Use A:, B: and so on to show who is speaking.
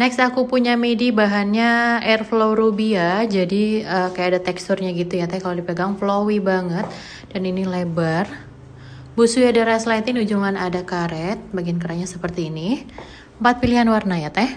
A: Next aku punya midi bahannya Airflow Rubia, jadi uh, kayak ada teksturnya gitu ya teh kalau dipegang flowy banget dan ini lebar. Busu ada resleting, ujungan ada karet, bagian kerannya seperti ini. Empat pilihan warna ya teh.